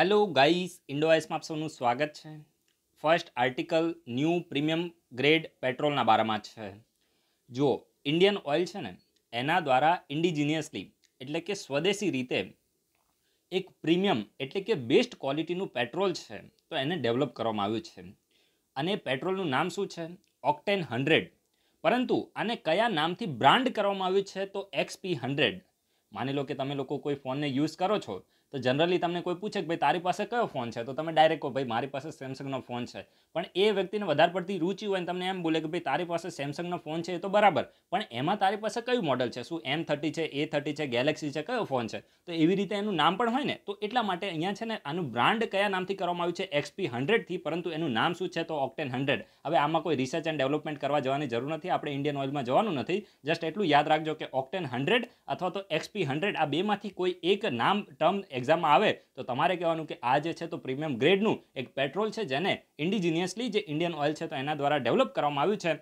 hello guys ઇન્ડોઆઈસમાં આપ સૌનું સ્વાગત છે first article new premium grade પેટ્રોલના બારામાં છે જુઓ ઇન્ડિયન ઓઇલ છે ને એના દ્વારા ઇન્ડિજિનિયસલી એટલે કે સ્વદેશી રીતે એક પ્રીમિયમ એટલે કે બેસ્ટ ક્વોલિટીનું પેટ્રોલ છે તો એને ડેવલપ કરવામાં આવ્યું છે અને પેટ્રોલનું નામ શું છે ઓક્ટેન હંડ્રેડ પરંતુ આને કયા નામથી બ્રાન્ડ કરવામાં આવ્યું છે તો એક્સપી હંડ્રેડ માની લો કે તમે લોકો કોઈ ફોનને યુઝ કરો છો તો જનરલી તમને કોઈ પૂછે કે ભાઈ તારી પાસે કયો ફોન છે તો તમે ડાયરેક્ટ કહો ભાઈ મારી પાસે સેમસંગનો ફોન છે પણ એ વ્યક્તિને વધારે પડતી રુચિ હોય તમને એમ બોલે કે ભાઈ તારી પાસે સેમસંગનો ફોન છે એ તો બરાબર પણ એમાં તારી પાસે કયું મોડલ છે શું એમ થર્ટી છે એ થર્ટી છે ગેલેક્સી છે કયો ફોન છે તો એવી રીતે એનું નામ પણ હોય ને તો એટલા માટે અહીંયા છે ને આનું બ્રાન્ડ કયા નામથી કરવામાં આવ્યું છે એક્સપી હંડ્રેડથી પરંતુ એનું નામ શું છે તો ઓક્ટેન હંડ્રેડ હવે આમાં કોઈ રિસર્ચ એન્ડ ડેવલપમેન્ટ કરવા જવાની જરૂર નથી આપણે ઇન્ડિયન ઓઇલમાં જવાનું નથી જસ્ટ એટલું યાદ રાખજો કે ઓક્ટેન હંડ્રેડ અથવા તો એક્સપી હંડ્રેડ આ બેમાંથી કોઈ એક નામ ટર્મ એક્ઝામમાં આવે તો તમારે કહેવાનું કે આ જે છે તો પ્રીમિયમ ગ્રેડનું એક પેટ્રોલ છે જેને ઇન્ડિજિનિયસલી જે ઇન્ડિયન ઓઇલ છે તો એના દ્વારા ડેવલપ કરવામાં આવ્યું છે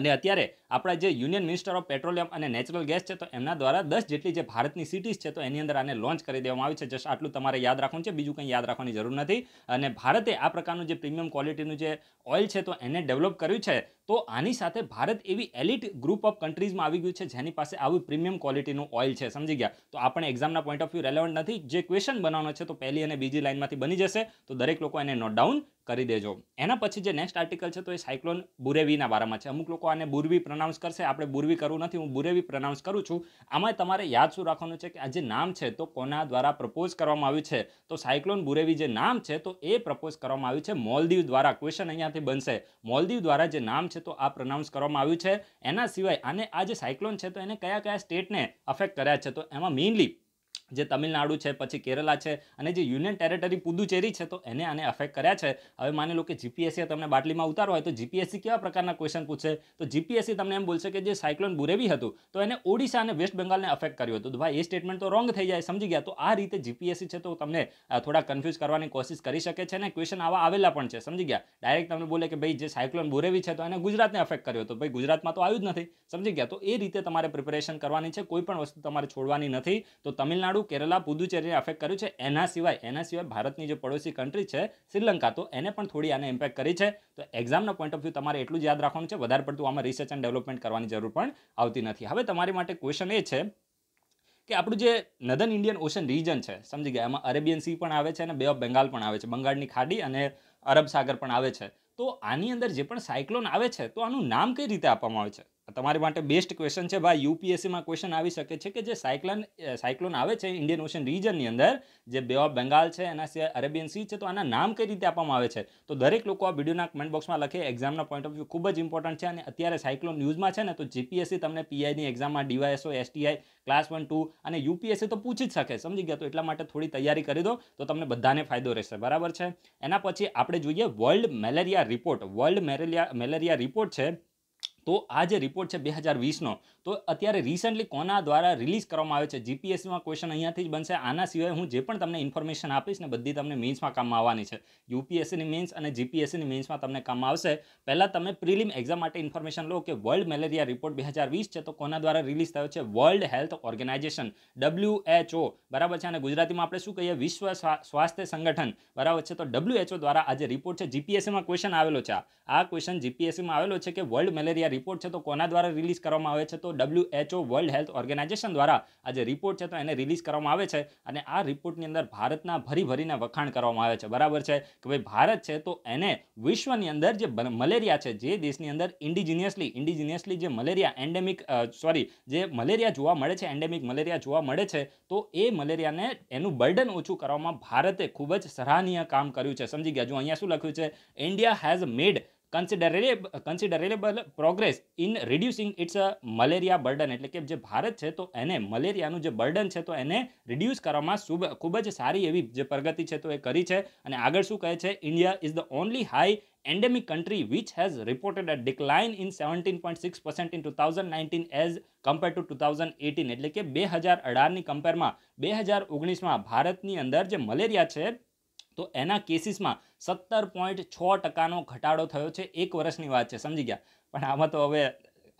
અને અત્યારે આપણા જે યુનિયન મિનિસ્ટર ઓફ પેટ્રોલિયમ અને નેચરલ ગેસ છે તો એમના દ્વારા દસ જેટલી જે ભારતની સિટીઝ છે તો એની અંદર આને લોન્ચ કરી દેવામાં આવી છે જસ્ટ આટલું તમારે યાદ રાખવું છે બીજું કંઈ યાદ રાખવાની જરૂર નથી અને ભારતે આ પ્રકારનું જે પ્રીમિયમ ક્વોલિટીનું જે ઓઇલ છે તો એને ડેવલપ કર્યું છે તો આની સાથે ભારત એવી એલિટ ગ્રુપ ઓફ કન્ટ્રીઝમાં આવી ગયું છે જેની પાસે આવી પ્રીમિયમ ક્વોલિટીનું ઓઇલ છે સમજી ગયા તો આપણે એક્ઝામના પોઈન્ટ ઓફ વ્યૂ રેલેવન્ટ નથી જે ક્વેશ્ચન બનાવવાનો છે તો પહેલી અને બીજી લાઇનમાંથી બની જશે તો દરેક લોકો એને નોટ ડાઉન કરી દેજો એના પછી જે નેક્સ્ટ આર્ટિકલ છે તો એ સાયક્લોન બુરેવીના બારામાં છે અમુક લોકો આને બુરવી પ્રનાઉન્સ કરશે આપણે બુરવી કરવું નથી હું બુરેવી પ્રનાઉન્સ કરું છું આમાં તમારે યાદ શું રાખવાનું છે કે આ જે નામ છે તો કોના દ્વારા પ્રપોઝ કરવામાં આવ્યું છે તો સાયક્લોન બુરેવી જે નામ છે તો એ પ્રપોઝ કરવામાં આવ્યું છે મોલદીવ દ્વારા ક્વેશ્ચન અહીંયાથી બનશે મોલદીવ દ્વારા જે નામ છે તો આ પ્રનાઉન્સ કરવામાં આવ્યું છે એના સિવાય આને આ જે સાયક્લોન છે તો એને કયા કયા સ્ટેટને અફેક્ટ કર્યા છે તો એમાં મેઇનલી જે તમિલનાડુ છે પછી કેરલા છે અને જે યુનિયન ટેરેટરી પુદુચેરી છે તો એને આને અફેક્ટ કર્યા છે હવે માની લો કે જીપીએસસી તમને બાટલીમાં ઉતારો હોય તો જીપીએસસી કેવા પ્રકારના ક્વેશ્ચન પૂછે તો જીપીએસસી તમને એમ બોલશે કે જે સાયક્લોન બુરેવી હતું તો એને ઓડિશા અને વેસ્ટ બંગાળને અફેક્ટ કર્યું હતું ભાઈ એ સ્ટેટમેન્ટ તો રોંગ થઈ જાય સમજી ગયા તો આ રીતે જીપીએસસી છે તો તમને થોડા કન્ફ્યુઝ કરવાની કોશિશ કરી શકે છે અને ક્વેશ્ચન આવા આવેલા પણ છે સમજી ગયા ડાયરેક્ટ તમને બોલે કે ભાઈ જે સાયક્લોન બુરેવી છે તો એને ગુજરાતને અફેક્ટ કર્યો હતો ભાઈ ગુજરાતમાં તો આવ્યું જ નથી સમજી ગયા તો એ રીતે તમારે પ્રિપેરેશન કરવાની છે કોઈ પણ વસ્તુ તમારે છોડવાની નથી તો તમિલનાડુ કર્યું કેરલા પુદુચેરીને અફેક્ટ કર્યું છે એના સિવાય એના સિવાય ભારતની જે પડોશી કન્ટ્રી છે શ્રીલંકા તો એને પણ થોડી આને ઇમ્પેક્ટ કરી છે તો એક્ઝામના પોઈન્ટ ઓફ વ્યૂ તમારે એટલું જ યાદ રાખવાનું છે વધારે પડતું આમાં રિસર્ચ એન્ડ ડેવલપમેન્ટ કરવાની જરૂર પણ આવતી નથી હવે તમારી માટે ક્વેશ્ચન એ છે કે આપણું જે નધન ઇન્ડિયન ઓશન રિજન છે સમજી ગયા એમાં અરેબિયન સી પણ આવે છે અને બે ઓફ બેંગાલ પણ આવે છે બંગાળની ખાડી અને અરબ સાગર પણ આવે છે તો આની અંદર જે પણ સાયક્લોન આવે છે તો આનું નામ કઈ રીતે આપવામાં આવે છે તમારી માટે બેસ્ટ ક્વેશ્ચન છે ભાઈ યુપીએસસીમાં ક્વેશ્ચન આવી શકે છે કે જે સાયક્લોન સાયક્લોન આવે છે ઇન્ડિયન ઓશન રિજનની અંદર જે બે ઓફ બંગાળ છે એના સિવાય અરેબિયન સી છે તો આના નામ કઈ રીતે આપવામાં આવે છે તો દરેક લોકો આ વિડીયોના કમેન્ટ બોક્સમાં લખે એક્ઝામના પોઈન્ટ ઓફ વ્યૂ ખૂબ જ ઇમ્પોર્ટન્ટ છે અને અત્યારે સાયક્લોન ન્યૂઝમાં છે ને તો જીપીએસસી તમને પીઆઈની એક્ઝામમાં DYSO STI class one two અને યુપીએસસી તો પૂછી જ શકે સમજી ગયા તો એટલા માટે થોડી તૈયારી કરી દો તો તમને બધાને ફાયદો રહેશે બરાબર છે એના પછી આપણે જોઈએ world malaria report world malaria malaria report છે તો આ જે રિપોર્ટ છે બે હજાર વીસનો તો અત્યારે રિસન્ટલી કોના દ્વારા રિલીઝ કરવામાં આવે છે જીપીએસસીમાં ક્વેશ્ચન અહીંયાથી જ બનશે આના સિવાય હું જે પણ તમને ઇન્ફોર્મેશન આપીશ ને બધી તમને મેન્સમાં કામમાં આવવાની છે યુપીએસસીની મેન્સ અને જીપીએસસીની મેન્સમાં તમને કામ આવશે પહેલાં તમે પ્રિલિમ એક્ઝામ માટે ઇન્ફોર્મેશન લો કે વર્લ્ડ મેલેરિયા રિપોર્ટ બે વીસ છે તો કોના દ્વારા રિલીઝ થયો છે વર્લ્ડ હેલ્થ ઓર્ગેનાઇઝેશન ડબલ્યુએચઓ બરાબર છે અને ગુજરાતીમાં આપણે શું કહીએ વિશ્વ સ્વાસ્થ્ય સંગઠન બરાબર છે તો ડબલ્યુએચઓ દ્વારા આ જે રિપોર્ટ છે જીપીએસસીમાં ક્વેશ્ચન આવેલો છે આ ક્વેશ્ચન જીપીએસસીમાં આવેલો છે કે વર્લ્ડ મેલેરિયા રિપોર્ટ છે તો કોના દ્વારા રિલીઝ કરવામાં આવે છે તો W WHO world health organization દ્વારા આ જે રિપોર્ટ છે તો એને રિલીઝ કરવામાં આવે છે અને આ રિપોર્ટની અંદર ભારતના ભરી ભરીને વખાણ કરવામાં આવે છે બરાબર છે કે ભાઈ ભારત છે તો એને વિશ્વની અંદર જે મલેરિયા છે જે દેશની અંદર ઇન્ડિજિનિયસલી ઇન્ડિજિનિયસલી જે મલેરિયા એન્ડેમિક સોરી જે મલેરિયા જોવા મળે છે એન્ડેમિક મલેરિયા જોવા મળે છે તો એ મલેરિયાને એનું બર્ડન ઓછું કરવામાં ભારતે ખૂબ જ સરાહનીય કામ કર્યું છે સમજી ગયા જો અહીંયા શું લખ્યું છે India has made considerable considerable progress in reducing its malaria burden એટલે કે જે ભારત છે તો એને મલેરિયાનું જે બર્ડન છે તો એને રિડ્યુસ કરવામાં શુભ ખૂબ જ સારી એવી જે પ્રગતિ છે તો એ કરી છે અને આગળ શું કહે છે India is the only high endemic country reported in country which six reported in two thousand nineteen in compare to two thousand 2018 એટલે કે બે હજાર ની કમ્પેરમાં બે હજાર ઓગણીસમાં ભારતની અંદર જે મલેરિયા છે તો એના કેસીસમાં સત્તર પોઈન્ટ છ ટકાનો ઘટાડો થયો છે એક વર્ષની વાત છે સમજી ગયા પણ આમાં તો હવે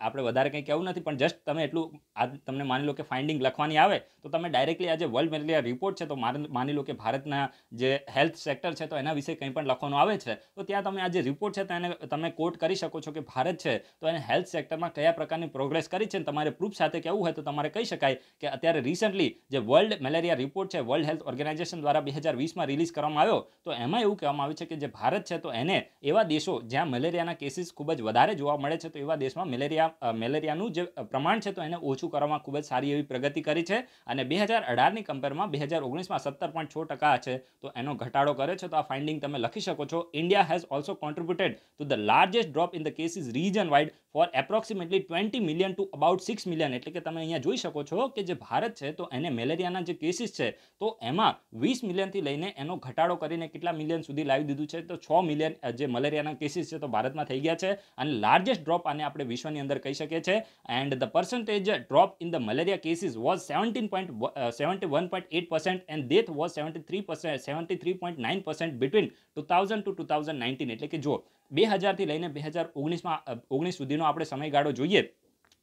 આપણે વધારે કંઈ કહેવું નથી પણ જસ્ટ તમે એટલું આ તમને માની લો કે ફાઇન્ડિંગ લખવાની આવે તો તમે ડાયરેક્ટલી આ જે વર્લ્ડ મેલેરિયા રિપોર્ટ છે તો માની લો કે ભારતના જે હેલ્થ સેક્ટર છે તો એના વિશે કંઈ પણ લખવાનું આવે છે તો ત્યાં તમે આ જે રિપોર્ટ છે તેને તમે કોટ કરી શકો છો કે ભારત છે તો એને હેલ્થ સેક્ટરમાં કયા પ્રકારની પ્રોગ્રેસ કરી છે તમારે પ્રૂફ સાથે કહેવું હોય તો તમારે કહી શકાય કે અત્યારે રિસન્ટલી જે વર્લ્ડ મેલેરિયા રિપોર્ટ છે વર્લ્ડ હેલ્થ ઓર્ગેનાઇઝેશન દ્વારા બે હજાર વીસમાં રિલીઝ કરવામાં આવ્યો તો એમાં એવું કહેવામાં આવ્યું છે કે જે ભારત છે તો એને એવા દેશો જ્યાં મેલેરિયાના કેસીસ ખૂબ જ વધારે જોવા મળે છે તો એવા દેશમાં મેલેરિયા મેલેરિયાનું જે પ્રમાણ છે તો એને ઓછું કરવામાં ખૂબ જ સારી એવી પ્રગતિ કરી છે અને બે હજાર અઢારની કમ્પેરમાં બે હજાર ઓગણીસમાં સત્તર પોઈન્ટ છ ટકા છે તો એનો ઘટાડો કરે છે તો આ ફાઇન્ડિંગ તમે લખી શકો છો India has also contributed to the largest drop in the cases region wide for approximately twenty million to about six million એટલે કે તમે અહીંયા જોઈ શકો છો કે જે ભારત છે તો એને મેલેરિયાના જે કેસીસ છે તો એમાં વીસ મિલિયનથી લઈને એનો ઘટાડો કરીને કેટલા મિલિયન સુધી લાવી દીધું છે તો છ મિલિયન જે મલેરિયાના કેસીસ છે તો ભારતમાં થઈ ગયા છે અને લાર્જેસ્ટ ડ્રોપ આને આપણે વિશ્વની અંદર અંદર કહી શકે છે and the percentage drop in the malaria cases was seventeen point seventy one point eight percent and death was seventy three percent seventy three point nine percent between two thousand to two thousand nineteen એટલે કે જો બે હજારથી લઈને બે હજાર ઓગણીસમાં ઓગણીસ સુધીનો આપણે સમયગાળો જોઈએ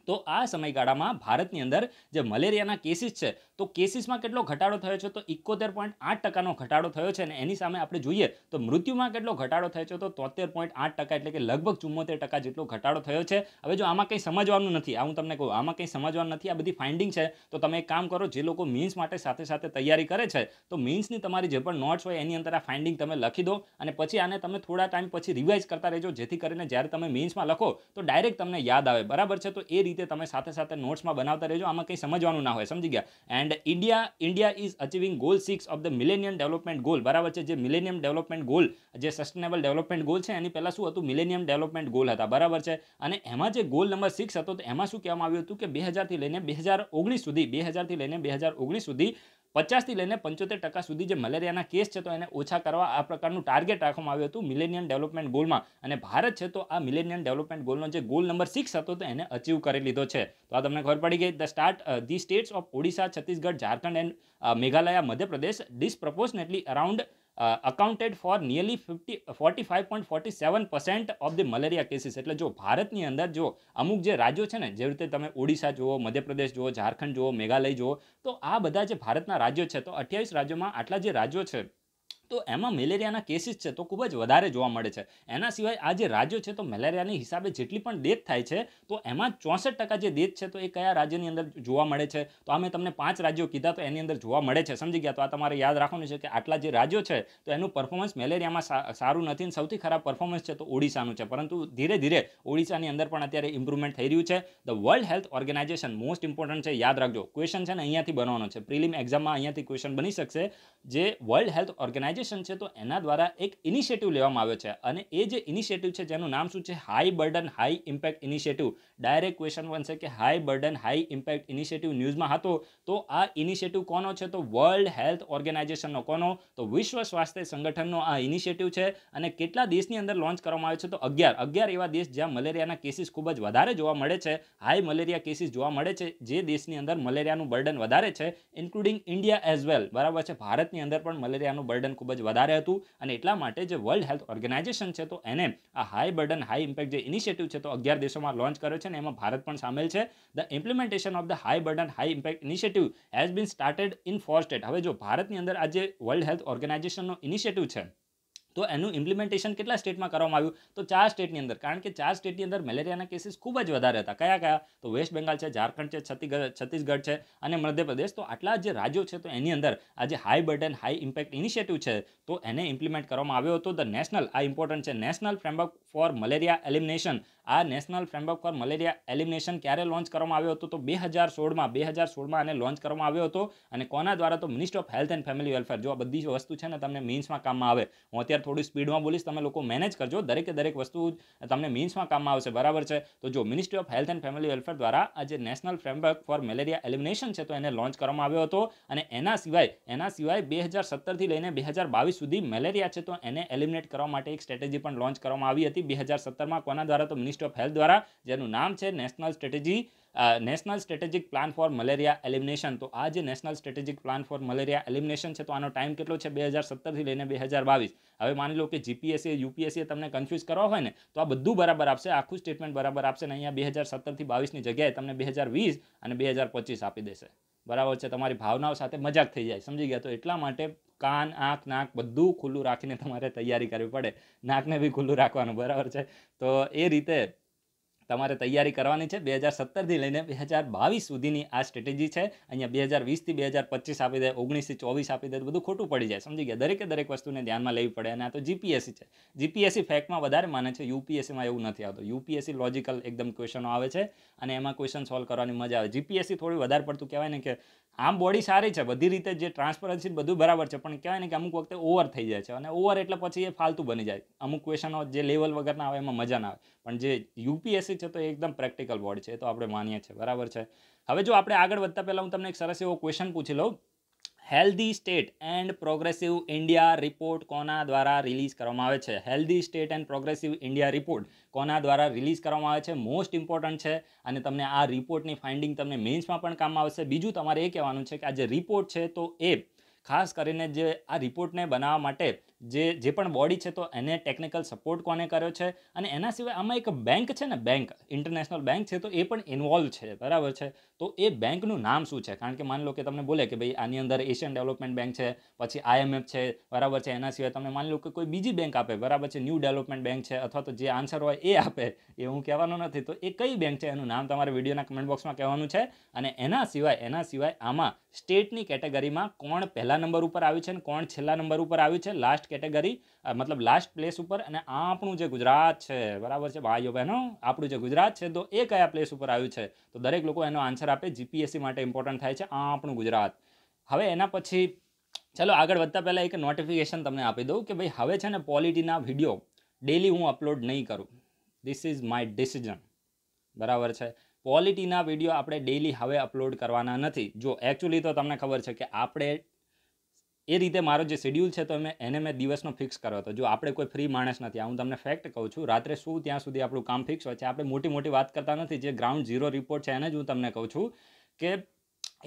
તો આ સમયગાળામાં ભારતની અંદર જે મલેરિયાના કેસીસ છે તો કેસીસમાં કેટલો ઘટાડો થયો છે તો ઇકોતેર પોઈન્ટ આઠ ટકાનો ઘટાડો થયો છે અને એની સામે આપણે જોઈએ તો મૃત્યુમાં કેટલો ઘટાડો થયો છે તો તોતેર પોઈન્ટ આઠ ટકા એટલે કે લગભગ ચુમ્મોતેર ટકા જેટલો ઘટાડો થયો છે હવે જો આમાં કંઈ સમજવાનું નથી આ હું તમને કહું આમાં કંઈ સમજવાનું નથી આ બધી ફાઇન્ડિંગ છે તો તમે એક કામ કરો જે લોકો મીન્સ માટે સાથે સાથે તૈયારી કરે છે તો મીન્સની તમારી જે પણ નોટ્સ હોય એની અંદર આ ફાઇન્ડિંગ તમે લખી દો અને પછી આને તમે થોડા ટાઈમ પછી રિવાઇઝ કરતા રહેજો જેથી કરીને જ્યારે તમે મીન્સમાં લખો તો ડાયરેક્ટ તમને યાદ આવે બરાબર છે તો એ રીતે તમે સાથે સાથે નોટ્સમાં બનાવતા રહેજો આમાં કંઈ સમજવાનું ના હોય સમજી ગયા and India India is achieving goal six of the millennium development goal બરાબર છે જે મિલેનિયમ ડેવલપમેન્ટ ગોલ જે સસ્ટેનેબલ ડેવલપમેન્ટ ગોલ છે એની પહેલાં શું હતું મિલેનિયમ ડેવલપમેન્ટ ગોલ હતા બરાબર છે અને એમાં જે ગોલ નંબર સિક્સ હતો તો એમાં શું કહેવામાં આવ્યું હતું કે બે હજારથી લઈને બે હજાર ઓગણીસ સુધી બે હજારથી લઈને બે હજાર ઓગણીસ સુધી પચાસથી લઈને પંચોતેર ટકા સુધી જે મલેરિયાના કેસ છે તો એને ઓછા કરવા આ પ્રકારનું ટાર્ગેટ રાખવામાં આવ્યું હતું મિલેનિયન ડેવલપમેન્ટ ગોલમાં અને ભારત છે તો આ મિલેનિયન ડેવલપમેન્ટ ગોલનો જે ગોલ નંબર સિક્સ હતો તો એને અચીવ કરી લીધો છે તો આ તમને ખબર પડી ગઈ the start the states of Odisha Chhattisgarh Jharkhand and Meghalaya Madhya Pradesh disproportionately around accounted for nearly fifty uh, accounted for nearly 50 45.47% of the malaria cases એટલે જો ભારતની અંદર જો અમુક જે રાજ્યો છે ને જેવી રીતે તમે ઓડિશા જુઓ મધ્યપ્રદેશ જુઓ ઝારખંડ જુઓ મેઘાલય જુઓ તો આ બધા જે ભારતના રાજ્યો છે તો અઠ્યાવીસ રાજ્યોમાં આટલા જે રાજ્યો છે તો એમાં મેલેરિયાના કેસીસ છે તો ખૂબ જ વધારે જોવા મળે છે એના સિવાય આ જે રાજ્યો છે તો મેલેરિયાની હિસાબે જેટલી પણ ડેથ થાય છે તો એમાં ચોસઠ જે ડેથ છે તો એ કયા રાજ્યની અંદર જોવા મળે છે તો આ મેં તમને પાંચ રાજ્યો કીધા તો એની અંદર જોવા મળે છે સમજી ગયા તો આ તમારે યાદ રાખવાનું છે કે આટલા જે રાજ્યો છે તો એનું પરફોર્મન્સ મેલેરિયામાં સારું નથી અને સૌથી ખરાબ પરફોર્મન્સ છે તો ઓડિશાનું છે પરંતુ ધીરે ધીરે ઓડિશાની અંદર પણ અત્યારે ઇમ્પ્રુવમેન્ટ થઈ રહ્યું છે the world health organization most important છે યાદ રાખજો ક્વેશ્ચન છે ને અહીંયાથી બનવાનો છે પ્રિલિમ એક્ઝામમાં અહીંયાથી ક્વેશ્ચન બની શકશે જે વર્લ્ડ હેલ્થ ઓર્ગેનાઇઝેશન ઓર્ગેનાઇઝેશન છે તો એના દ્વારા એક ઇનિશિયેટિવ લેવામાં આવ્યો છે અને એ જે ઇનિશિયેટિવ છે જેનું નામ શું છે high burden high impact initiative direct question બનશે કે high burden high impact initiative ન્યૂઝમાં હતો તો આ ઇનિશિયેટિવ કોનો છે તો વર્લ્ડ હેલ્થ ઓર્ગેનાઇઝેશનનો કોનો તો વિશ્વ સ્વાસ્થ્ય સંગઠનનો આ ઇનિશિયેટિવ છે અને કેટલા દેશની અંદર લોન્ચ કરવામાં આવ્યો છે તો અગિયાર અગિયાર એવા દેશ જ્યાં મલેરિયાના કેસીસ ખૂબ જ વધારે જોવા મળે છે હાઈ મલેરિયા કેસીસ જોવા મળે છે જે દેશની અંદર મલેરિયાનું બર્ડન વધારે છે ઇન્ક્લુડિંગ ઇન્ડિયા એઝ વેલ બરાબર છે ભારતની અંદર પણ મલેરિયાનું બર્ડન ખૂબ જ વધારે હતું અને એટલા માટે જે વર્લ્ડ હેલ્થ ઓર્ગેનાઇઝેશન છે તો એને આ હાઈ બર્ડન હાઈ ઇમ્પેક્ટ જે ઇનિશિયેટિવ છે તો અગિયાર દેશોમાં લોન્ચ કર્યો છે છે એમાં ભારત પણ સામેલ છે the implementation of the high burden high impact initiative has been started in four state હવે જો ભારતની અંદર આ જે વર્લ્ડ હેલ્થ ઓર્ગેનાઇઝેશનનો ઇનિશિયેટિવ છે તો એનું ઇમ્પ્લિમેન્ટેશન કેટલા સ્ટેટમાં કરવામાં આવ્યું તો ચાર સ્ટેટની અંદર કારણ કે ચાર સ્ટેટની અંદર મેલેરિયાના કેસીસ ખૂબ જ વધારે હતા કયા કયા તો વેસ્ટ બેંગાલ છે ઝારખંડ છે છત્તીસગઢ છે અને મધ્યપ્રદેશ તો આટલા જે રાજ્યો છે તો એની અંદર આ જે high burden high impact initiative છે તો એને ઇમ્પ્લિમેન્ટ કરવામાં આવ્યો હતો ધ નેશનલ આ ઇમ્પોર્ટન્ટ છે national framework for malaria elimination આ national framework for malaria elimination ક્યારે લોન્ચ કરવામાં આવ્યો હતો તો બે હજાર સોળમાં બે હજાર સોળમાં આને લોન્ચ કરવામાં આવ્યો હતો અને કોના દ્વારા તો minister of health and family welfare જો આ બધી વસ્તુ છે ને તમને મીન્સમાં કામમાં આવે હું અત્યારે થોડી સ્પીડમાં બોલીશ તમે લોકો મેનેજ કરજો દરેકે દરેક વસ્તુ તમને મીન્સમાં કામમાં આવશે બરાબર છે તો જો ministry of health and family welfare દ્વારા આ જે national framework for malaria elimination છે તો એને લોન્ચ કરવામાં આવ્યો હતો અને એના સિવાય એના સિવાય બે હજાર સત્તરથી લઈને બે હજાર બાવીસ સુધી મેલેરિયા છે તો એને એલિમિનેટ કરવા માટે એક સ્ટ્રેટેજી પણ લોન્ચ કરવામાં આવી હતી બે હજાર સત્તરમાં કોના દ્વારા તો મિનિસ્ટ્રી ઓફ હેલ્થ દ્વારા જેનું નામ છે national strategy national strategic plan for malaria elimination તો આ જે national strategic plan for malaria elimination છે તો આનો ટાઈમ કેટલો છે બે હજાર સત્તરથી લઈને બે હજાર બાવીસ હવે માની લો કે જીપીએસસી યુપીએસસી તમને કન્ફ્યુઝ કરવા હોય ને તો આ બધું બરાબર આપશે આખું સ્ટેટમેન્ટ બરાબર આપશે ને અહીંયા બે હજાર સત્તરથી બાવીસની જગ્યાએ તમને બે હજાર વીસ અને બે હજાર પચીસ આપી દેશે બરાબર છે તમારી ભાવનાઓ સાથે મજાક થઈ જાય સમજી ગયા તો એટલા માટે કાન આંખ નાક બધું ખુલ્લું રાખીને તમારે તૈયારી કરવી પડે નાકને બી ખુલ્લું રાખવાનું બરાબર છે તો એ રીતે તમારે તૈયારી કરવાની છે બે હજાર સત્તરથી લઈને બે હજાર બાવીસ સુધીની આ સ્ટ્રેટેજી છે અહીંયા બે હજાર વીસથી બે હજાર પચીસ આપી દે ઓગણીસથી ચોવીસ આપી દે બધું ખોટું પડી જાય સમજી ગયા દરેકે દરેક વસ્તુને ધ્યાનમાં લેવી પડે અને આ તો જીપીએસસી છે જીપીએસસી ફેક્ટમાં વધારે માને છે યુપીએસસીમાં એવું નથી આવતું યુપીએસસી લોજિકલ એકદમ ક્વેશ્ચનો આવે છે અને એમાં ક્વેશ્ચન સોલ્વ કરવાની મજા આવે જીપીએસસી થોડી વધારે પડતું કહેવાય ને કે આમ બોડી સારી છે બધી રીતે જે ટ્રાન્સપરન્સી બધું બરાબર છે પણ કહેવાય ને કે અમુક વખતે ઓવર થઈ જાય છે અને ઓવર એટલે પછી એ ફાલતું બની જાય અમુક ક્વેશ્ચનો જે લેવલ વગરના આવે એમાં મજા ના આવે પણ જે યુપીએસસી છે તો એકદમ પ્રેક્ટિકલ બોર્ડ છે એ તો આપણે માનીએ છીએ બરાબર છે હવે જો આપણે આગળ વધતા પહેલાં હું તમને એક સરસ એવો ક્વેશ્ચન પૂછી લઉં healthy state and progressive India report કોના દ્વારા રિલીઝ કરવામાં આવે છે healthy state and progressive India report કોના દ્વારા રિલીઝ કરવામાં આવે છે મોસ્ટ ઇમ્પોર્ટન્ટ છે અને તમને આ રિપોર્ટની ફાઇન્ડિંગ તમને મેન્સમાં પણ કામમાં આવશે બીજું તમારે એ કહેવાનું છે કે આ જે રિપોર્ટ છે તો એ ખાસ કરીને જે આ રિપોર્ટને બનાવવા માટે જે જે પણ બોડી છે તો એને ટેકનિકલ સપોર્ટ કોને કર્યો છે અને એના સિવાય આમાં એક બેંક છે ને બેંક ઇન્ટરનેશનલ બેંક છે તો એ પણ ઇન્વોલ્વ છે બરાબર છે તો એ બેંકનું નામ શું છે કારણ કે માની લો કે તમને બોલે કે ભાઈ આની અંદર એશિયન ડેવલપમેન્ટ બેંક છે પછી આઈએમએફ છે બરાબર છે એના સિવાય તમને માની લો કે કોઈ બીજી બેંક આપે બરાબર છે ન્યૂ ડેવલપમેન્ટ બેંક છે અથવા તો જે આન્સર હોય એ આપે એ હું કહેવાનો નથી તો એ કઈ બેંક છે એનું નામ તમારે વિડીયોના કમેન્ટ બોક્સમાં કહેવાનું છે અને એના સિવાય એના સિવાય આમાં સ્ટેટની કેટેગરીમાં કોણ પહેલાં નંબર ઉપર આવ્યું છે અને કોણ છેલ્લા નંબર ઉપર આવ્યું છે લાસ્ટ કેટેગરી મતલબ લાસ્ટ પ્લેસ ઉપર અને આપણું જે ગુજરાત છે બરાબર છે ભાઈઓ બહેનો આપણું જે ગુજરાત છે તો એ કયા પ્લેસ ઉપર આવ્યું છે તો દરેક લોકો એનો આન્સર આપે જીપીએસસી માટે ઇમ્પોર્ટન્ટ થાય છે આપણું ગુજરાત હવે એના પછી ચાલો આગળ વધતા પહેલાં એક નોટિફિકેશન તમને આપી દઉં કે ભાઈ હવે છે ને પોલિટીના વિડીયો ડેલી હું અપલોડ નહીં કરું ધીસ ઇઝ માય ડિસિઝન બરાબર છે પોલિટીના વિડીયો આપણે ડેલી હવે અપલોડ કરવાના નથી જો એકચ્યુઅલી તો તમને ખબર છે કે આપણે એ રીતે મારો જે શેડ્યુલ છે તો મેં એને મેં દિવસનો ફિક્સ કર્યો હતો જો આપણે કોઈ ફ્રી માણસ નથી હું તમને ફેક્ટ કહું છું રાત્રે શું ત્યાં સુધી આપણું કામ ફિક્સ હોય છે આપણે મોટી મોટી વાત કરતા નથી જે ગ્રાઉન્ડ ઝીરો રિપોર્ટ છે એને જ હું તમને કહું છું કે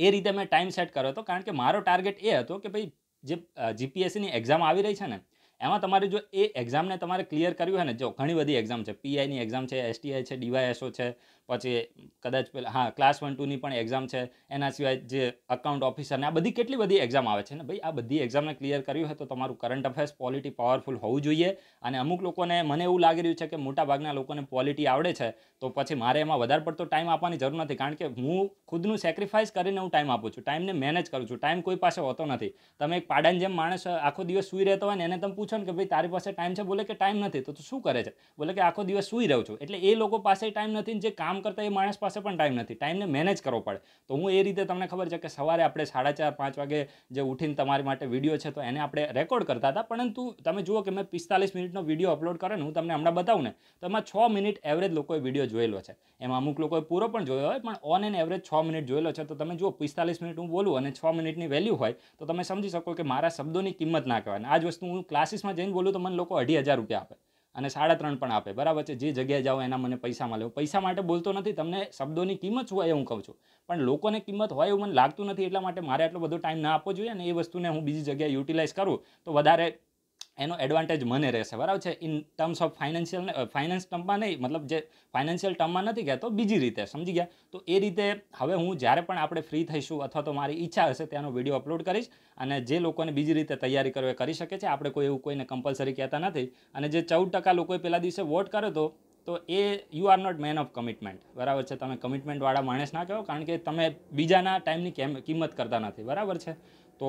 એ રીતે મેં ટાઈમ સેટ કર્યો હતો કારણ કે મારો ટાર્ગેટ એ હતો કે ભાઈ જે જીપીએસસીની એક્ઝામ આવી રહી છે ને એમાં તમારે જો એ એક્ઝામને તમારે ક્લિયર કરવી હોય ને જો ઘણી બધી એક્ઝામ છે પીઆઈની એક્ઝામ છે એસટીઆઈ છે ડીવાયએસઓ છે પછી કદાચ પેલા હા ક્લાસ વન ટુની પણ એક્ઝામ છે એના સિવાય જે અકાઉન્ટ ઓફિસરને આ બધી કેટલી બધી એક્ઝામ આવે છે ને ભાઈ આ બધી એક્ઝામને ક્લિયર કર્યું હોય તો તમારું કરંટ અફેર્સ પોલિટી પાવરફુલ હોવું જોઈએ અને અમુક લોકોને મને એવું લાગી રહ્યું છે કે મોટાભાગના લોકોને પોલિટી આવડે છે તો પછી મારે એમાં વધારે પડતો ટાઈમ આપવાની જરૂર નથી કારણ કે હું ખુદનું સેક્રિફાઈસ કરીને હું ટાઈમ આપું છું ટાઈમને મેનેજ કરું છું ટાઈમ કોઈ પાસે હોતો નથી તમે એક પાડાની જેમ માણસ આખો દિવસ સુઈ રહેતો હોય ને એને તમે પૂછો ને કે ભાઈ તારી પાસે ટાઈમ છે બોલે કે ટાઈમ નથી તો તું શું કરે છે બોલે કે આખો દિવસ સુઈ રહ્યો છું એટલે એ લોકો પાસે ટાઈમ નથી જે કામ કામ કરતા એ માણસ પાસે પણ ટાઈમ નથી ટાઈમને મેનેજ કરવો પડે તો હું એ રીતે તમને ખબર છે કે સવારે આપણે સાડા ચાર પાંચ વાગે જે ઉઠીને તમારી માટે વિડીયો છે તો એને આપણે રેકોર્ડ કરતા હતા પરંતુ તમે જુઓ કે મેં પિસ્તાલીસ મિનિટનો વિડીયો અપલોડ કરે ને હું તમને હમણાં બતાવું ને તો એમાં છ મિનિટ એવરેજ લોકોએ વિડીયો જોયેલો છે એમાં અમુક લોકોએ પૂરો પણ જોયો હોય પણ ઓન એન એવરેજ છ મિનિટ જોયેલો છે તો તમે જુઓ પિસ્તાલીસ મિનિટ હું બોલું અને છ મિનિટની વેલ્યુ હોય તો તમે સમજી શકો કે મારા શબ્દોની કિંમત ના કહેવાય આ જ વસ્તુ હું ક્લાસીસમાં જઈને બોલું તો મને લોકો અઢી હજાર રૂપિયા આપે અને સાડા ત્રણ પણ આપે બરાબર છે જે જગ્યાએ જાઓ એના મને પૈસામાં લેવો પૈસા માટે બોલતો નથી તમને શબ્દોની કિંમત શું હોય હું કહું છું પણ લોકોને કિંમત હોય એવું મને લાગતું નથી એટલા માટે મારે આટલો બધો ટાઈમ ના આપવો જોઈએ અને એ વસ્તુને હું બીજી જગ્યાએ યુટિલાઇઝ કરું તો વધારે એનો એડવાન્ટેજ મને રહેશે બરાબર છે in terms of financial finance ટર્મમાં નહીં મતલબ જે ફાઇનાન્શિયલ ટર્મમાં નથી કહેતો બીજી રીતે સમજી ગયા તો એ રીતે હવે હું જ્યારે પણ આપણે ફ્રી થઈશું અથવા તો મારી ઈચ્છા હશે ત્યાંનો વિડીયો અપલોડ કરીશ અને જે લોકોને બીજી રીતે તૈયારી કરવી કરી શકે છે આપણે કોઈ એવું કોઈને કમ્પલસરી કહેતા નથી અને જે ચૌદ ટકા લોકોએ પહેલા દિવસે વોટ કર્યો હતો તો એ you are not man of commitment બરાબર છે તમે કમિટમેન્ટવાળા માણસ ના કહો કારણ કે તમે બીજાના ટાઈમની કેમ કિંમત કરતા નથી બરાબર છે તો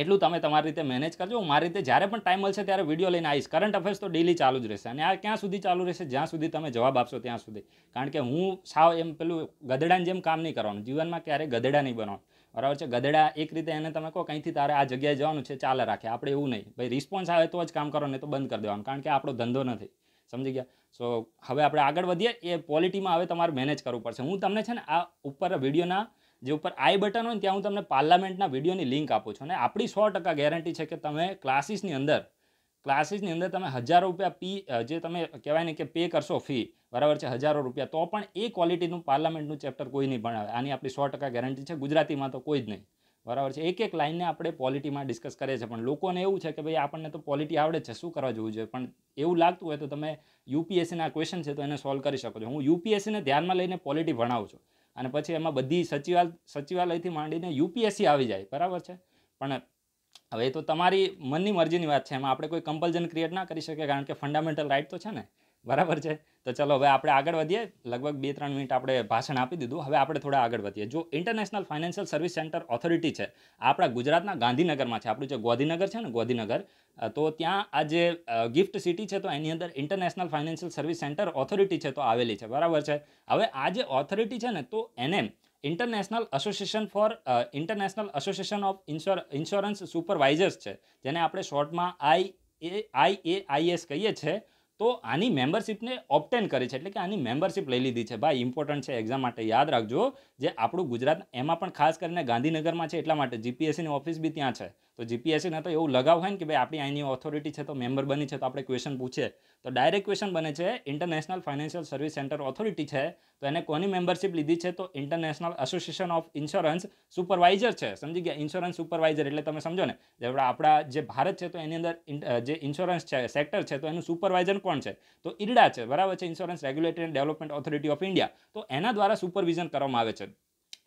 એટલું તમે તમારી રીતે મેનેજ કરજો હું મારી રીતે જ્યારે પણ ટાઈમ મળશે ત્યારે વિડીયો લઈને આવીશ કરંટ અફેર્સ તો ડેલી ચાલુ જ રહેશે અને આ ક્યાં સુધી ચાલુ રહેશે જ્યાં સુધી તમે જવાબ આપશો ત્યાં સુધી કારણ કે હું સાવ એમ પેલું ગધડાને જેમ કામ નહીં કરવાનું જીવનમાં ક્યારેય ગધડા નહીં બનવાનું બરાબર છે ગધડા એક રીતે એને તમે કહો કંઈથી તારે આ જગ્યાએ જવાનું છે ચાલે રાખે આપણે એવું નહીં ભાઈ રિસ્પોન્સ આવે તો જ કામ કરો ને તો બંધ કરી દેવાનું કારણ કે આપણો ધંધો નથી સમજી ગયા સો હવે આપણે આગળ વધીએ એ ક્વોલિટીમાં હવે તમારે મેનેજ કરવું પડશે હું તમને છે ને આ ઉપર વિડીયોના જે ઉપર આઈ બટન હોય ત્યાં હું તમને પાર્લામેન્ટના વિડીયોની લિંક આપું છું અને આપણી સો ટકા ગેરંટી છે કે તમે ક્લાસીસની અંદર ક્લાસીસની અંદર તમે હજારો રૂપિયા પી જે તમે કહેવાય ને કે પે કરશો ફી બરાબર છે હજારો રૂપિયા તો પણ એ ક્વોલિટીનું પાર્લામેન્ટનું ચેપ્ટર કોઈ નહીં ભણાવે આની આપણી સો ટકા ગેરંટી છે ગુજરાતીમાં તો કોઈ જ નહીં બરાબર છે એક એક લાઇનને આપણે પોલિટીમાં ડિસ્કસ કરીએ છીએ પણ લોકોને એવું છે કે ભાઈ આપણને તો પોલિટી આવડે છે શું કરવા જોવું જોઈએ પણ એવું લાગતું હોય તો તમે યુપીએસસીના ક્વેશ્ચન છે તો એને સોલ્વ કરી શકો છો હું યુપીએસસીને ધ્યાનમાં લઈને પોલિટી ભણાવું છું અને પછી એમાં બધી સચિવાલ સચિવાલયથી માંડીને યુપીએસસી આવી જાય બરાબર છે પણ હવે એ તો તમારી મનની મરજીની વાત છે એમાં આપણે કોઈ કમ્પલઝન ક્રિએટ ના કરી શકીએ કારણ કે ફંડામેન્ટલ રાઇટ તો છે ને બરાબર છે તો ચલો હવે આપણે આગળ વધીએ લગભગ બે ત્રણ મિનિટ આપણે ભાષણ આપી દીધું હવે આપણે થોડા આગળ વધીએ જો international financial service centre authority છે આપણા ગુજરાતના ગાંધીનગરમાં છે આપણું જે ગોધીનગર છે ને ગોધીનગર તો ત્યાં આ જે ગિફ્ટ સિટી છે તો એની અંદર international financial service centre authority છે તો આવેલી છે બરાબર છે હવે આ જે ઓથોરિટી છે ને તો એને international association for international association of insure insurance supervisors છે જેને આપણે શોર્ટમાં આઈ એ આઈ એ આઈએસ કહીએ છીએ તો આની મેમ્બરશિપને ઓપ્ટેન કરી છે એટલે કે આની મેમ્બરશિપ લઈ લીધી છે ભાઈ ઇમ્પોર્ટન્ટ છે એક્ઝામ માટે યાદ રાખજો જે આપણું ગુજરાત એમાં પણ ખાસ કરીને ગાંધીનગરમાં છે એટલા માટે જીપીએસસીની ઓફિસ બી ત્યાં છે તો જીપીએસસીને તો એવું લગાવ હોય ને કે ભાઈ આપણી અહીંની ઓથોરિટી છે તો મેમ્બર બની છે તો આપણે ક્વેશ્ચન પૂછે તો ડાયરેક્ટ ક્વેશ્ચન બને છે international financial service centre authority છે તો એને કોની મેમ્બરશિપ લીધી છે તો international association of insurance supervisor છે સમજી ગયા ઇન્સ્યોરન્સ સુપરવાઇઝર એટલે તમે સમજો ને જેવડા આપણા જે ભારત છે તો એની અંદર જે ઇન્સ્યોરન્સ છે સેક્ટર છે તો એનું સુપરવાઇઝર કોણ છે તો ઇરડા છે બરાબર છે insurance regulatory development authority of India તો એના દ્વારા સુપરવિઝન કરવામાં આવે છે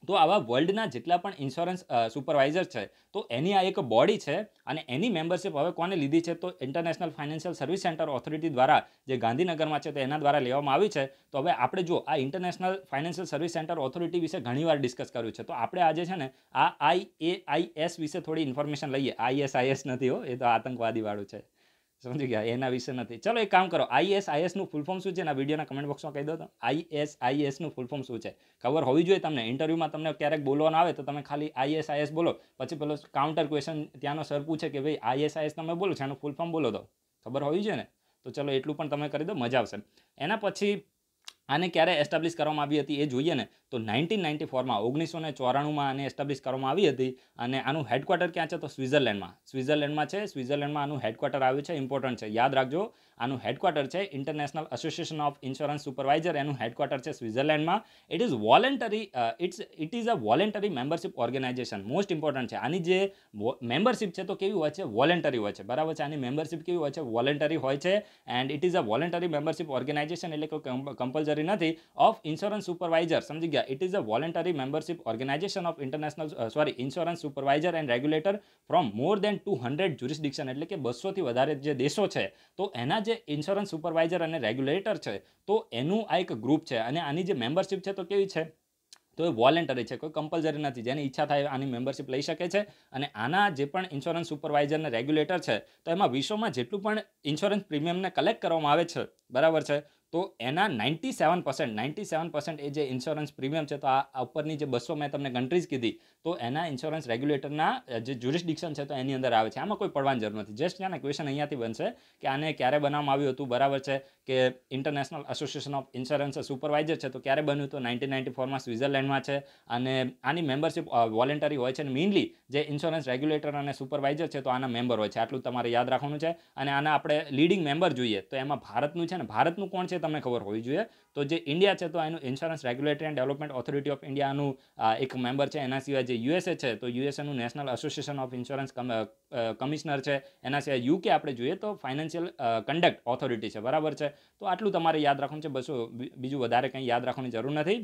તો આવા વર્લ્ડના જેટલા પણ ઇન્સ્યોરન્સ સુપરવાઇઝર છે તો એની આ એક બોડી છે અને એની મેમ્બરશિપ હવે કોને લીધી છે તો international financial service centre authority દ્વારા જે ગાંધીનગરમાં છે તો એના દ્વારા લેવામાં આવી છે તો હવે આપણે જો આ international financial service centre authority વિશે ઘણીવાર ડિસ્કસ કર્યું છે તો આપણે આજે છે ને આ આઈએઆઈએસ વિશે થોડી ઇન્ફોર્મેશન લઈએ આઈએસઆઈએસ નથી હો એ તો આતંકવાદીવાળું છે સમજી ગયા એના વિશે નથી ચલો એક કામ કરો આઈએસ આઈએસનું ફૂલ ફોર્મ શું છે એના વિડીયોના કમેન્ટ બોક્સમાં કહી દો તો આઈએસ આઈએસનું ફૂલ ફોર્મ શું છે ખબર હોવી જોઈએ તમને ઇન્ટરવ્યુમાં તમને ક્યારેક બોલવાનું આવે તો તમે ખાલી આઈએસ આઈએસ બોલો પછી પેલો કાઉન્ટર ક્વેશ્ચન ત્યાંનો સર પૂછે કે ભાઈ આઈએસ આઈએસ તમે બોલો છે એનું ફૂલ ફોર્મ બોલો તો ખબર હોવી જોઈએ ને તો ચલો એટલું પણ તમે કરી દો મજા આવશે એના પછી આને ક્યારે એસ્ટાબ્લિશ કરવામાં આવી હતી એ જોઈએ ને તો નાઇન્ટીન નાઇન્ટી ફોરમાં ઓગણીસો ને ચોરાણુંમાં આને એસ્ટાબ્લિશ કરવામાં આવી હતી અને આનું હેડક્વાર્ટર ક્યાં છે તો સ્વિઝરલેન્ડમાં સ્વિઝરલેન્ડમાં છે સ્વિઝરલેન્ડમાં આનું હેડક્વાર્ટર આવ્યું છે ઇમ્પોર્ટન્ટ છે યાદ રાખજો આનું હેડક્વાર્ટર છે international association of insurance supervisor એનું હેડક્વાર્ટર છે સ્વિઝરલેન્ડમાં it is voluntary it's it is a voluntary membership organization most important છે આની જે મેમ્બરશિપ છે તો કેવી હોય છે વોલેન્ટરી હોય છે બરાબર છે આની મેમ્બરશીપ કેવી હોય છે વોલેન્ટરી હોય છે and it is a voluntary membership organization એટલે કે કમ્પલસરી ઝાંઝરી નથી ઓફ ઇન્સ્યોરન્સ સુપરવાઇઝર સમજી ગયા it is a voluntary membership organization of international sorry insurance supervisor and regulator from more than two hundred jurisdiction એટલે કે બસોથી વધારે જે દેશો છે તો એના જે ઇન્સ્યોરન્સ સુપરવાઇઝર અને રેગ્યુલેટર છે તો એનું આ એક ગ્રુપ છે અને આની જે મેમ્બરશિપ છે તો કેવી છે તો એ વોલેન્ટરી છે કોઈ કમ્પલસરી નથી જેની ઈચ્છા થાય આની મેમ્બરશિપ લઈ શકે છે અને આના જે પણ ઇન્સ્યોરન્સ સુપરવાઇઝર સુપરવાઇઝરને રેગ્યુલેટર છે તો એમાં વિશ્વમાં જેટલું પણ ઇન્સ્યોરન્સ પ્રીમિયમને કલેક્ટ કરવામાં આવે છે બરાબર છે તો એના ninety seven percent ninety seven percent એ જે ઇન્સ્યોરન્સ પ્રીમિયમ છે તો આ ઉપરની જે બસો મેં તમને કન્ટ્રીઝ કીધી તો એના ઇન્સ્યોરન્સ રેગ્યુલેટરના જે જ્યુરિસ્ડિક્શન છે તો એની અંદર આવે છે આમાં કોઈ પડવાની જરૂર નથી જસ્ટ ત્યાંના ક્વેશ્ચન અહીંયાથી બનશે કે આને ક્યારે બનાવવામાં આવ્યું હતું બરાબર છે કે international association of insurance supervisor છે તો ક્યારે બન્યું તો નાઇન્ટીન નાઇન્ટી ફોરમાં સ્વિઝરલેન્ડમાં છે અને આની મેમ્બરશિપ વોલેન્ટરી હોય છે અને મેઇનલી જે ઇન્સ્યોરન્સ રેગ્યુલેટર અને સુપરવાઇઝર છે તો આના મેમ્બર હોય છે આટલું તમારે યાદ રાખવાનું છે અને આના આપણે લીડિંગ મેમ્બર જોઈએ તો એમાં ભારતનું છે ને ભારતનું કોણ છે તે તમને ખબર હોવી જોઈએ તો જે ઇન્ડિયા છે તો એનું insurance regulatory and development authority ઓફ ઇન્ડિયાનું એક મેમ્બર છે એના સિવાય જે યુએસએ છે તો યુએસએનું national association of insurance commissioner છે એના સિવાય યુકે આપણે જોઈએ તો ફાઇનાન્શિયલ કન્ડક્ટ ઓથોરિટી છે બરાબર છે તો આટલું તમારે યાદ રાખવાનું છે બસો બીજું વધારે કંઈ યાદ રાખવાની જરૂર નથી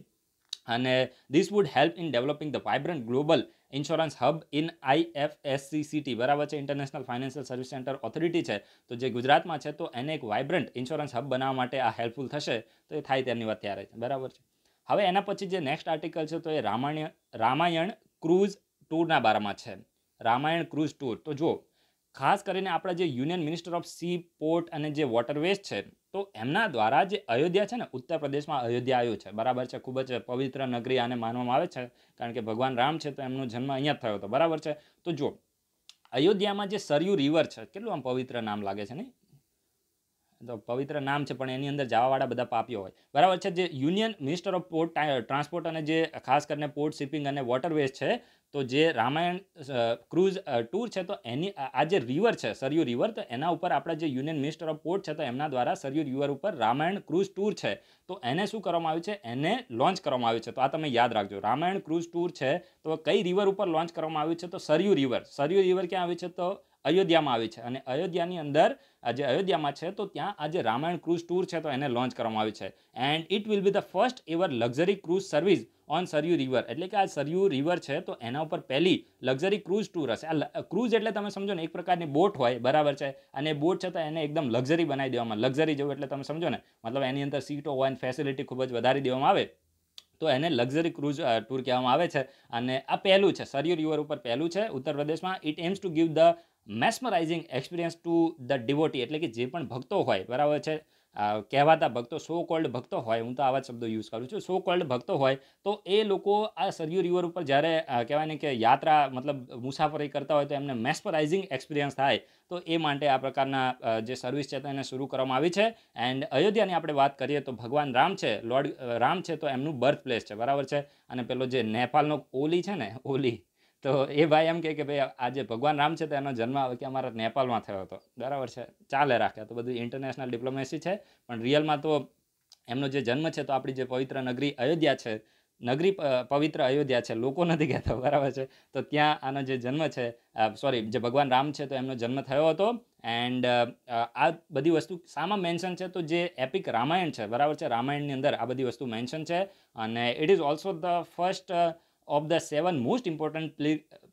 અને this would help in developing the vibrant global insurance hub in IFSCCT બરાબર છે international financial service centre authority છે તો જે ગુજરાતમાં છે તો એને એક વાઇબ્રન્ટ ઇન્સ્યોરન્સ હબ બનાવવા માટે આ હેલ્પફુલ થશે તો એ થાય ત્યારની વાત ત્યારે બરાબર છે હવે એના પછી જે નેક્સ્ટ આર્ટિકલ છે તો એ રામાયણ રામાયણ ક્રૂઝ ટૂરના બારામાં છે રામાયણ ક્રૂઝ ટૂર તો જો ખાસ કરીને આપણા જે union minister of sea port અને જે વોટરવેઝ છે તો એમના દ્વારા જે અયોધ્યા છે ને ઉત્તર પ્રદેશમાં અયોધ્યા આવ્યું છે બરાબર છે ખૂબ જ પવિત્ર નગરી આને માનવામાં આવે છે કારણ કે ભગવાન રામ છે તો એમનો જન્મ અહીંયા થયો હતો બરાબર છે તો જો અયોધ્યામાં જે સરયુ રિવર છે કેટલું આમ પવિત્ર નામ લાગે છે નહીં તો પવિત્ર નામ છે પણ એની અંદર જવાવાળા બધા પાપીઓ હોય બરાબર છે જે union minister of port transport અને જે ખાસ કરીને પોર્ટ શિપિંગ અને વોટરવેઝ છે તો જે રામાયણ ક્રૂઝ ટૂર છે તો એની આ જે રિવર છે સરયુ રિવર તો એના ઉપર આપણા જે યુનિયન મિનિસ્ટર ઓફ પોર્ટ છે તો એમના દ્વારા સરયુ રિવર ઉપર રામાયણ ક્રૂઝ ટૂર છે તો એને શું કરવામાં આવ્યું છે એને લોન્ચ કરવામાં આવ્યું છે તો આ તમે યાદ રાખજો રામાયણ ક્રૂઝ ટૂર છે તો કઈ રિવર ઉપર લોન્ચ કરવામાં આવ્યું છે તો સરયુ રિવર સરયુ રિવર ક્યાં આવ્યું છે તો અયોધ્યામાં આવી છે અને અયોધ્યાની અંદર આજે અયોધ્યામાં છે તો ત્યાં આજે રામાયણ ક્રૂઝ ટૂર છે તો એને લોન્ચ કરવામાં આવી છે and it will be the first ever luxury cruise service on Saryu river એટલે કે આ સરયુ રિવર છે તો એના ઉપર પહેલી લક્ઝરી ક્રૂઝ ટૂર હશે આ ક્રૂઝ એટલે તમે સમજો ને એક પ્રકારની બોટ હોય બરાબર છે અને બોટ છે તો એને એકદમ લક્ઝરી બનાવી દેવામાં લક્ઝરી જવું એટલે તમે સમજો ને મતલબ એની અંદર સીટો હોય અને ફેસિલિટી ખૂબ જ વધારી દેવામાં આવે તો એને લક્ઝરી ક્રૂઝ ટૂર કહેવામાં આવે છે અને આ પહેલું છે સરયુ રિવર ઉપર પહેલું છે ઉત્તર પ્રદેશમાં it aims to give the mesmerising experience to the devotee એટલે કે જે પણ ભક્તો હોય બરાબર છે કહેવાતા ભક્તો સો કોલ્ડ ભક્તો હોય હું તો આવા શબ્દો યુઝ કરું છું સો કોલ્ડ ભક્તો હોય તો એ લોકો આ સરયુ રિવર ઉપર જ્યારે કહેવાય ને કે યાત્રા મતલબ મુસાફરી કરતા હોય તો એમને મેસ્પરાઇઝિંગ એક્સપિરિયન્સ થાય તો એ માટે આ પ્રકારના જે સર્વિસ છે તો એને શરૂ કરવામાં આવી છે એન્ડ અયોધ્યાની આપણે વાત કરીએ તો ભગવાન રામ છે લોર્ડ રામ છે તો એમનું બર્થ પ્લેસ છે બરાબર છે અને પેલો જે નેપાળનો ઓલી છે ને ઓલી તો એ ભાઈ એમ કહે કે ભાઈ આજે ભગવાન રામ છે તો એનો જન્મ આવે કે અમારા નેપાલમાં થયો હતો બરાબર છે ચાલે રાખે તો બધું ઇન્ટરનેશનલ ડિપ્લોમેસી છે પણ રિયલમાં તો એમનો જે જન્મ છે તો આપણી જે પવિત્ર નગરી અયોધ્યા છે નગરી પવિત્ર અયોધ્યા છે લોકો નથી કહેતા બરાબર છે તો ત્યાં આનો જે જન્મ છે સોરી જે ભગવાન રામ છે તો એમનો જન્મ થયો હતો એન્ડ આ બધી વસ્તુ સામાં મેન્શન છે તો જે એપિક રામાયણ છે બરાબર છે રામાયણની અંદર આ બધી વસ્તુ મેન્શન છે અને it is also the first of the seven most important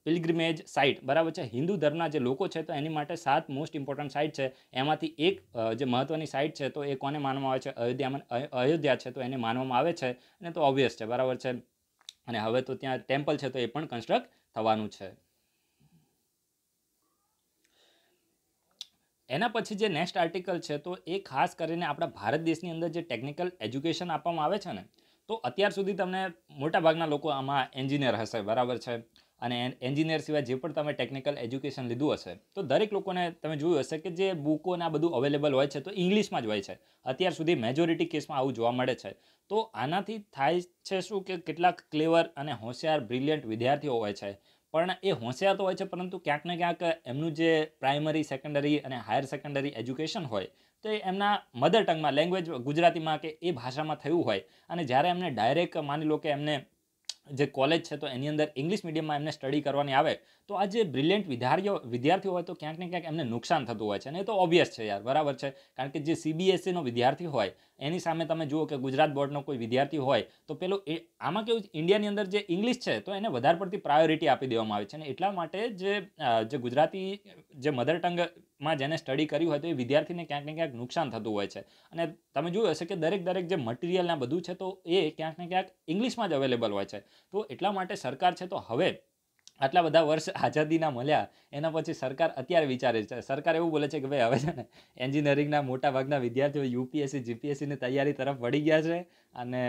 pilgrimage site બરાબર છે હિન્દુ ધર્મના જે લોકો છે તો એની માટે સાત મોસ્ટ ઇમ્પોર્ટન્ટ સાઇટ છે એમાંથી એક જે મહત્ત્વની સાઇટ છે તો એ કોને માનવામાં આવે છે અયોધ્યામાં અયોધ્યા છે તો એને માનવામાં આવે છે અને તો ઓબ્વિયસ છે બરાબર છે અને હવે તો ત્યાં ટેમ્પલ છે તો એ પણ કન્સ્ટ્રક્ટ થવાનું છે એના પછી જે નેક્સ્ટ આર્ટિકલ છે તો એ ખાસ કરીને આપણા ભારત દેશની અંદર જે ટેકનિકલ એજ્યુકેશન આપવામાં આવે છે ને તો અત્યાર સુધી તમને મોટાભાગના લોકો આમાં એન્જિનિયર હશે બરાબર છે અને એન્જિનિયર સિવાય જે પણ તમે ટેકનિકલ એજ્યુકેશન લીધું હશે તો દરેક લોકોને તમે જોયું હશે કે જે બુકો ને આ બધું અવેલેબલ હોય છે તો ઇંગ્લિશમાં જ હોય છે અત્યાર સુધી મેજોરિટી કેસમાં આવું જોવા મળે છે તો આનાથી થાય છે શું કે કેટલાક ક્લેવર અને હોશિયાર બ્રિલિયન્ટ વિદ્યાર્થીઓ હોય છે પણ એ હોશિયાર તો હોય છે પરંતુ ક્યાંક ને ક્યાંક એમનું જે પ્રાઇમરી સેકન્ડરી અને હાયર સેકન્ડરી એજ્યુકેશન હોય તો એમના મધર ટંગમાં લેંગ્વેજ ગુજરાતીમાં કે એ ભાષામાં થયું હોય અને જ્યારે એમને ડાયરેક્ટ માની લો કે એમને જે કોલેજ છે તો એની અંદર ઇંગ્લિશ મીડિયમમાં એમને સ્ટડી કરવાની આવે તો આ જે બ્રિલિયન્ટ વિદ્યાર્થીઓ વિદ્યાર્થીઓ હોય તો ક્યાંક ને ક્યાંક એમને નુકસાન થતું હોય છે અને એ તો ઓબ્વિયસ છે યાર બરાબર છે કારણ કે જે સીબીએસસીનો e વિદ્યાર્થી હોય એની સામે તમે જુઓ કે ગુજરાત બોર્ડનો કોઈ વિદ્યાર્થી હોય તો પેલું એ આમાં કેવું ઇન્ડિયાની અંદર જે ઇંગ્લિશ છે તો એને વધારે પડતી પ્રાયોરિટી આપી દેવામાં આવે છે અને એટલા માટે જે જે ગુજરાતી જે મધર ટંગમાં જેને સ્ટડી કર્યું હોય તો એ વિદ્યાર્થીને ક્યાંક ને ક્યાંક નુકસાન થતું હોય છે અને તમે જોયું હશે કે દરેક દરેક જે મટીરિયલના બધું છે તો એ ક્યાંક ને ક્યાંક ઇંગ્લિશમાં જ અવેલેબલ હોય છે તો એટલા માટે સરકાર છે તો હવે આટલા બધા વર્ષ આઝાદીના મળ્યા એના પછી સરકાર અત્યારે વિચારે છે સરકાર એવું બોલે છે કે ભાઈ હવે છે ને એન્જિનિયરિંગના મોટાભાગના વિદ્યાર્થીઓ યુપીએસસી જીપીએસસીની તૈયારી તરફ વળી ગયા છે અને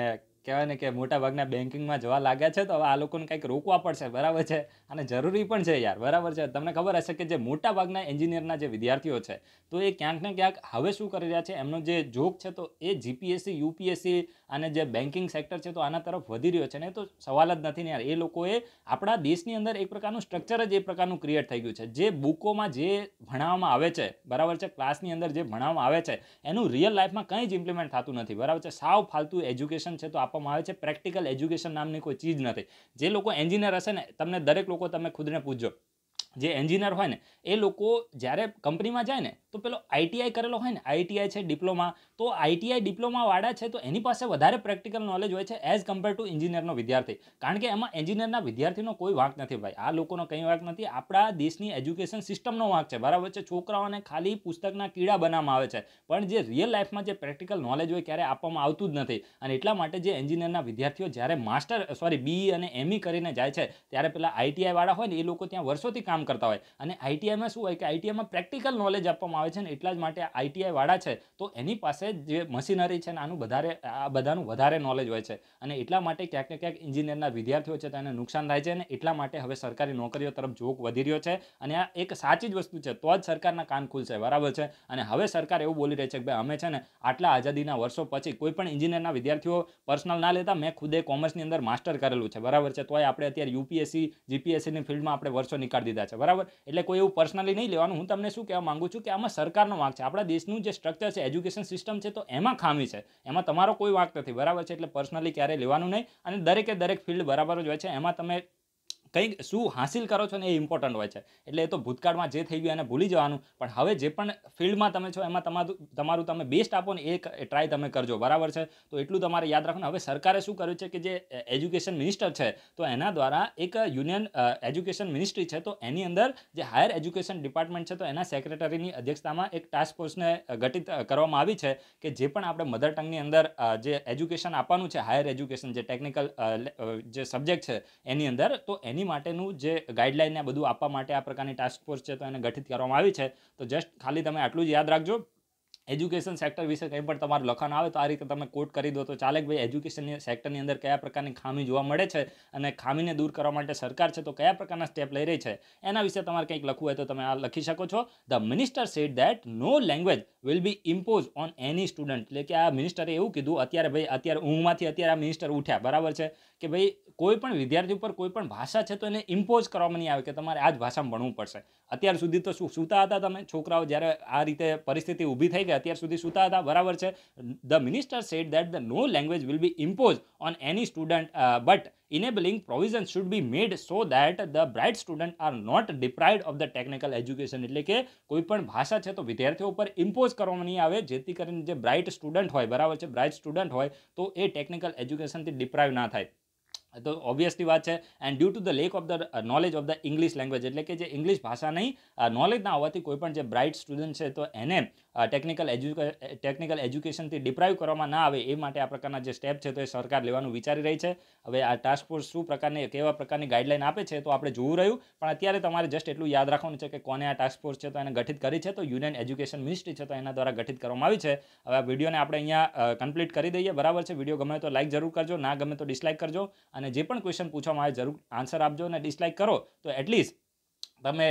કહેવાય ને કે મોટાભાગના બેન્કિંગમાં જવા લાગ્યા છે તો હવે આ લોકોને કંઈક રોકવા પડશે બરાબર છે અને જરૂરી પણ છે યાર બરાબર છે તમને ખબર હશે કે જે મોટાભાગના એન્જિનિયરના જે વિદ્યાર્થીઓ છે તો એ ક્યાંક ને ક્યાંક હવે શું કરી રહ્યા છે એમનો જે જોગ છે તો એ જીપીએસસી યુપીએસસી અને જે બેન્કિંગ સેક્ટર છે તો આના તરફ વધી રહ્યો છે ને તો સવાલ જ નથી ને યાર એ લોકોએ આપણા દેશની અંદર એક પ્રકારનું સ્ટ્રક્ચર જ એ પ્રકારનું ક્રિએટ થઈ ગયું છે જે બુકોમાં જે ભણાવવામાં આવે છે બરાબર છે ક્લાસની અંદર જે ભણાવવામાં આવે છે એનું રિયલ લાઈફમાં કંઈ જ ઇમ્પ્લિમેન્ટ થતું નથી બરાબર છે સાવ ફાલતું એજ્યુકેશન છે તો આપણે આપવામાં આવે છે પ્રેક્ટિકલ એજ્યુકેશન નામની કોઈ ચીજ નથી જે લોકો એન્જિનિયર હશે ને તમને દરેક લોકો તમે ખુદને પૂછજો જે એન્જિનિયર હોય ને એ લોકો જ્યારે કંપનીમાં જાય ને તો પેલો આઈટીઆઈ કરેલો હોય ને આઈટીઆઈ છે ડિપ્લોમા તો આઈટીઆઈ ડિપ્લોમાવાળા છે તો એની પાસે વધારે પ્રેક્ટિકલ નોલેજ હોય છે એઝ કમ્પેર ટુ એન્જિનિયરનો વિદ્યાર્થી કારણ કે એમાં એન્જિનિયરના વિદ્યાર્થીનો કોઈ વાંક નથી ભાઈ આ લોકોનો કંઈ વાંક નથી આપણા દેશની એજ્યુકેશન સિસ્ટમનો વાંક છે બરાબર છે છોકરાઓને ખાલી પુસ્તકના કીડા બનાવવામાં આવે છે પણ જે રિયલ લાઈફમાં જે પ્રેક્ટિકલ નોલેજ હોય ક્યારે આપવામાં આવતું જ નથી અને એટલા માટે જે એન્જિનિયરના વિદ્યાર્થીઓ જ્યારે માસ્ટર સોરી બીઈ અને એમઈ e કરીને જાય છે ત્યારે પેલા આઈટીઆઈવાળા હોય ને એ લોકો ત્યાં વર્ષોથી કામ કરતા હોય અને આઈટીઆઈમાં શું હોય કે આઈટીઆઈમાં પ્રેક્ટિકલ નોલેજ આપવામાં આવે આવે છે ને એટલા જ માટે આઈટીઆઈ વાળા છે તો એની પાસે જે મશીનરી છે ને આનું વધારે આ બધાનું વધારે નોલેજ હોય છે અને એટલા માટે ક્યાંક ક્યાંક ઇન્જિનિયરના વિદ્યાર્થીઓ છે તેને નુકસાન થાય છે અને એટલા માટે હવે સરકારી નોકરીઓ તરફ જોક વધી રહ્યો છે અને આ એક સાચી જ વસ્તુ છે તો જ સરકારના કાન ખુલશે બરાબર છે અને હવે સરકાર એવું બોલી રહી છે કે ભાઈ અમે છે ને આટલા આઝાદીના વર્ષો પછી કોઈ પણ ઇન્જિનિયરના વિદ્યાર્થીઓ પર્સનલ ના લેતા મેં ખુદે કોમર્સની અંદર માસ્ટર કરેલું છે બરાબર છે તોય આપણે અત્યારે યુપીએસસી જીપીએસસીની ફિલ્ડમાં આપણે વર્ષો નીકાળી દીધા છે બરાબર એટલે કોઈ એવું પર્સનલી નહીં લેવાનું હું તમને શું કહેવા માગું છું કે આમાં સરકારનો વાંક છે આપણા દેશનું જે સ્ટ્રક્ચર છે એજ્યુકેશન સિસ્ટમ છે તો એમાં ખામી છે એમાં તમારો કોઈ વાંક નથી બરાબર છે એટલે પર્સનલી ક્યારેય લેવાનું નહીં અને દરેકે દરેક ફિલ્ડ બરાબર જ હોય છે એમાં તમે કંઈક શું હાંસિલ કરો છો ને એ ઇમ્પોર્ટન્ટ હોય છે એટલે એ તો ભૂતકાળમાં જે થઈ ગયું એને ભૂલી જવાનું પણ હવે જે પણ ફિલ્ડમાં તમે છો એમાં તમારું તમારું તમે બેસ્ટ આપો ને એ ટ્રાય તમે કરજો બરાબર છે તો એટલું તમારે યાદ રાખવાનું હવે સરકારે શું કર્યું છે કે જે એજ્યુકેશન મિનિસ્ટર છે તો એના દ્વારા એક યુનિયન એજ્યુકેશન મિનિસ્ટ્રી છે તો એની અંદર જે હાયર એજ્યુકેશન ડિપાર્ટમેન્ટ છે તો એના સેક્રેટરીની અધ્યક્ષતામાં એક ટાસ્ક ફોર્સને ગઠિત કરવામાં આવી છે કે જે પણ આપણે મધર ટંગની અંદર જે એજ્યુકેશન આપવાનું છે હાયર એજ્યુકેશન જે ટેકનિકલ જે સબ્જેક્ટ છે એની અંદર તો એની એની માટેનું જે ગાઈડલાઇનને બધું આપવા માટે આ પ્રકારની ટાસ્ક ફોર્સ છે તો એને ગઠિત કરવામાં આવી છે તો જસ્ટ ખાલી તમે આટલું જ યાદ રાખજો એજ્યુકેશન સેક્ટર વિશે કંઈ પણ તમારું લખાણ આવે તો આ રીતે તમે કોટ કરી દો તો ચાલે ભાઈ એજ્યુકેશનની સેક્ટરની અંદર કયા પ્રકારની ખામી જોવા મળે છે અને ખામીને દૂર કરવા માટે સરકાર છે તો કયા પ્રકારના સ્ટેપ લઈ રહી છે એના વિશે તમારે કંઈક લખવું હોય તો તમે આ લખી શકો છો the minister said that no language will be impose on any student એટલે કે આ મિનિસ્ટરે એવું કીધું અત્યારે ભાઈ અત્યારે ઊંઘમાંથી અત્યારે આ મિનિસ્ટર ઉઠ્યા બરાબર છે કે ભાઈ કોઈ પણ વિદ્યાર્થી ઉપર કોઈ પણ ભાષા છે તો એને ઇમ્પોઝ કરવામાં નહીં આવે કે તમારે આ જ ભાષામાં ભણવું પડશે અત્યાર સુધી તો શું સૂતા હતા તમે છોકરાઓ જ્યારે આ રીતે પરિસ્થિતિ ઊભી થઈ ગઈ અત્યાર સુધી સૂતા હતા બરાબર છે the minister said that the no language will be impose on any student but enabling provision should be made so that the bright student are not deprived of the technical education એટલે કે કોઈ પણ ભાષા છે તો વિદ્યાર્થીઓ ઉપર impose કરવામાં નહીં આવે જેથી કરીને જે બ્રાઇટ સ્ટુડન્ટ હોય બરાબર છે બ્રાઇટ સ્ટુડન્ટ હોય તો એ ટેકનિકલ એજ્યુકેશનથી ડિપ્રાઇવ ના થાય તો ઓબ્વિયસલી વાત છે and due to the lack of the knowledge of the English language એટલે કે જે ઇંગ્લિશ ભાષા નહીં નોલેજ uh, ના હોવાથી કોઈ પણ જે બ્રાઇટ સ્ટુડન્ટ છે તો એને ટેકનિકલ એજ્યુકે ટેકનિકલ એજ્યુકેશનથી ડિપ્રાઇવ કરવામાં ના આવે એ માટે આ પ્રકારના જે સ્ટેપ છે તો એ સરકાર લેવાનું વિચારી રહી છે હવે આ ટાસ્ક ફોર્સ શું પ્રકારની કેવા પ્રકારની ગાઈડલાઇન આપે છે તો આપણે જોવું રહ્યું પણ અત્યારે તમારે જસ્ટ એટલું યાદ રાખવાનું છે કે કોને આ ટાસ્ક ફોર્સ છે તો એને ગઠિત કરી છે તો યુનિયન એજ્યુકેશન મિનિસ્ટ્રી છે તો એના દ્વારા ગઠિત કરવામાં આવી છે હવે આ વિડીયોને આપણે અહીંયા કમ્પ્લીટ uh, કરી દઈએ બરાબર છે વિડીયો ગમે તો લાઇક જરૂર કરજો ના ગમે તો ડિસલાઇક કરજો અને અને જે પણ ક્વેશ્ચન પૂછવામાં આવે જરૂર આન્સર આપજો અને ડિસલાઇક કરો તો એટલીસ્ટ તમે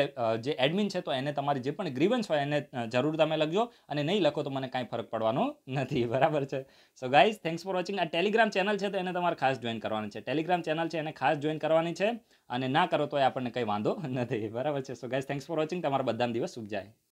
જે એડમિન છે તો એને તમારી જે પણ ગ્રીવન્સ હોય એને જરૂર તમે લખજો અને નહીં લખો તો મને કાંઈ ફરક પડવાનો નથી બરાબર છે so guys thanks for watching આ ટેલિગ્રામ ચેનલ છે તો એને તમારે ખાસ જોઈન કરવાની છે ટેલિગ્રામ ચેનલ છે એને ખાસ જોઈન કરવાની છે અને ના કરો તો એ આપણને કંઈ વાંધો નથી બરાબર છે so guys thanks for watching તમારા બધા દિવસ શુભ જાય